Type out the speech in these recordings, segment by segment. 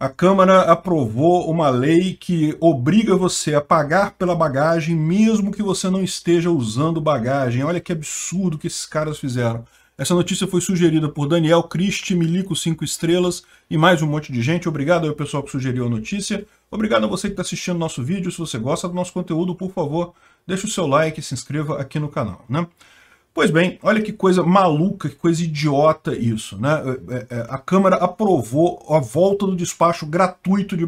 a Câmara aprovou uma lei que obriga você a pagar pela bagagem, mesmo que você não esteja usando bagagem. Olha que absurdo que esses caras fizeram. Essa notícia foi sugerida por Daniel Cristi, Milico 5 Estrelas e mais um monte de gente. Obrigado ao pessoal que sugeriu a notícia. Obrigado a você que está assistindo nosso vídeo. Se você gosta do nosso conteúdo, por favor, deixe o seu like e se inscreva aqui no canal. Né? Pois bem, olha que coisa maluca, que coisa idiota isso. Né? É, é, é, a Câmara aprovou a volta do despacho gratuito de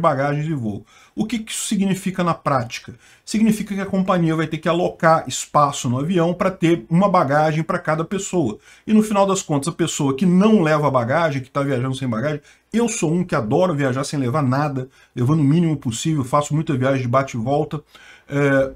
bagagens de voo. O que isso significa na prática? Significa que a companhia vai ter que alocar espaço no avião para ter uma bagagem para cada pessoa. E no final das contas, a pessoa que não leva bagagem, que está viajando sem bagagem, eu sou um que adoro viajar sem levar nada, levando o mínimo possível, faço muita viagem de bate e volta. É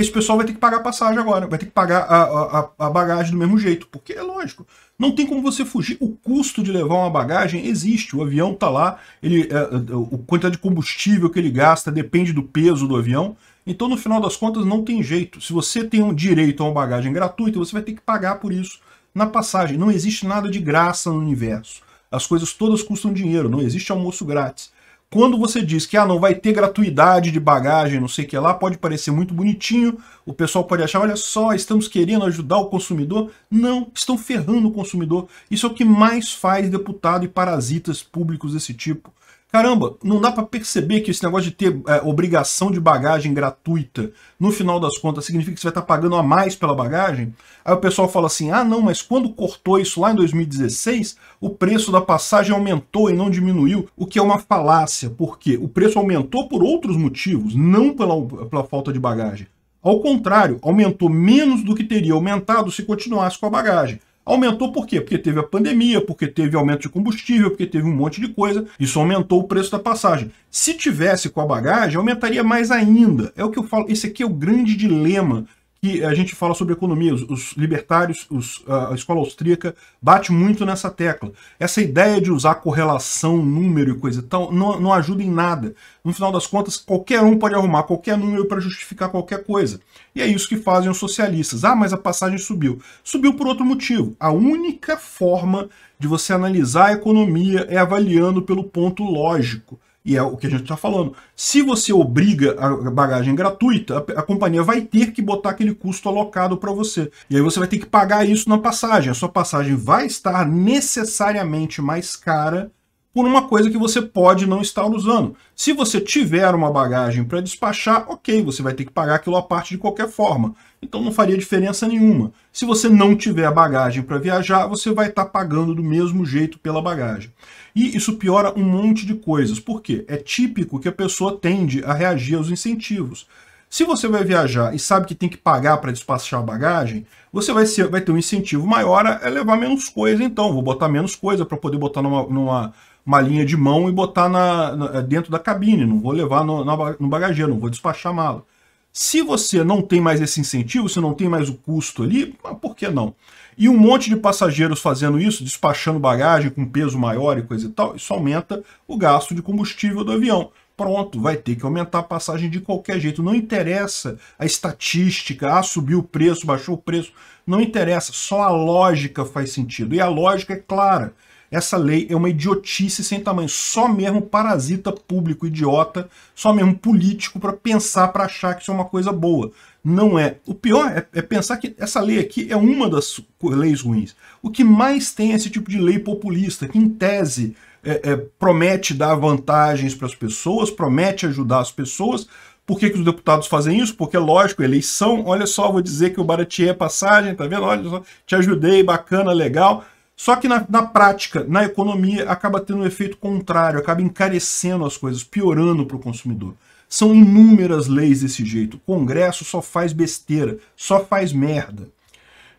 esse pessoal vai ter que pagar passagem agora, vai ter que pagar a, a, a, bagagem do mesmo jeito, porque é lógico, não tem como você fugir. O custo de levar uma bagagem existe, o avião tá lá, ele, a, é, a, é, quantidade de combustível que ele gasta depende do peso do avião, então no final das contas não tem jeito. Se você tem um direito a uma bagagem gratuita, você vai ter que pagar por isso na passagem. Não existe nada de graça no universo. As coisas todas custam dinheiro, não existe almoço grátis. Quando você diz que ah, não vai ter gratuidade de bagagem, não sei o que lá, pode parecer muito bonitinho, o pessoal pode achar, olha só, estamos querendo ajudar o consumidor. Não, estão ferrando o consumidor. Isso é o que mais faz deputado e parasitas públicos desse tipo. Caramba, não dá para perceber que esse negócio de ter é, obrigação de bagagem gratuita, no final das contas, significa que você vai estar tá pagando a mais pela bagagem? Aí o pessoal fala assim: ah, não, mas quando cortou isso lá em 2016, o preço da passagem aumentou e não diminuiu, o que é uma falácia, porque o preço aumentou por outros motivos, não pela, pela falta de bagagem. Ao contrário, aumentou menos do que teria aumentado se continuasse com a bagagem. Aumentou por quê? Porque teve a pandemia, porque teve aumento de combustível, porque teve um monte de coisa. Isso aumentou o preço da passagem. Se tivesse com a bagagem, aumentaria mais ainda. É o que eu falo. Esse aqui é o grande dilema que a gente fala sobre economia. Os, os libertários, os, a escola austríaca bate muito nessa tecla. Essa ideia de usar correlação, número e coisa e tal não, não ajuda em nada. No final das contas, qualquer um pode arrumar qualquer número para justificar qualquer coisa. E é isso que fazem os socialistas. Ah, mas a passagem subiu. Subiu por outro motivo. A única forma de você analisar a economia é avaliando pelo ponto lógico. E é o que a gente está falando. Se você obriga a bagagem gratuita, a, a, companhia vai ter que botar aquele custo alocado para você. E aí você vai ter que pagar isso na passagem. A sua passagem vai estar necessariamente mais cara por uma coisa que você pode não estar usando. Se você tiver uma bagagem para despachar, ok, você vai ter que pagar aquilo à parte de qualquer forma. Então não faria diferença nenhuma. Se você não tiver bagagem para viajar, você vai estar tá pagando do mesmo jeito pela bagagem. E isso piora um monte de coisas. Por quê? É típico que a pessoa tende a reagir aos incentivos. Se você vai viajar e sabe que tem que pagar para despachar a bagagem, você vai, ser, vai, ter um incentivo maior a levar menos coisa, então. Vou botar menos coisa para poder botar numa, numa uma linha de mão e botar na, na dentro da cabine, não vou levar no, na, no bagageiro, não vou despachar mala. Se você não tem mais esse incentivo, se não tem mais o custo ali, ah, por que não? E um monte de passageiros fazendo isso, despachando bagagem com peso maior e coisa e tal, isso aumenta o gasto de combustível do avião. Pronto, vai ter que aumentar a passagem de qualquer jeito. Não interessa a estatística, ah, subiu o preço, baixou o preço. Não interessa, só a lógica faz sentido. E a lógica é clara. Essa lei é uma idiotice sem tamanho. Só mesmo parasita público idiota, só mesmo político para pensar, para achar que isso é uma coisa boa. Não é. O pior é, é pensar que essa lei aqui é uma das leis ruins. O que mais tem é esse tipo de lei populista, que em tese é, é, promete dar vantagens para as pessoas, promete ajudar as pessoas. Por que, que os deputados fazem isso? Porque, lógico, eleição, olha só, vou dizer que o barateei é passagem, tá vendo? Olha só, te ajudei, bacana, legal. Só que na, na, prática, na economia, acaba tendo um efeito contrário, acaba encarecendo as coisas, piorando para o consumidor. São inúmeras leis desse jeito. O Congresso só faz besteira, só faz merda.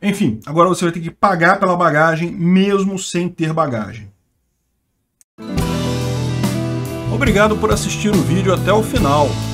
Enfim, agora você vai ter que pagar pela bagagem, mesmo sem ter bagagem. Obrigado por assistir o vídeo até o final.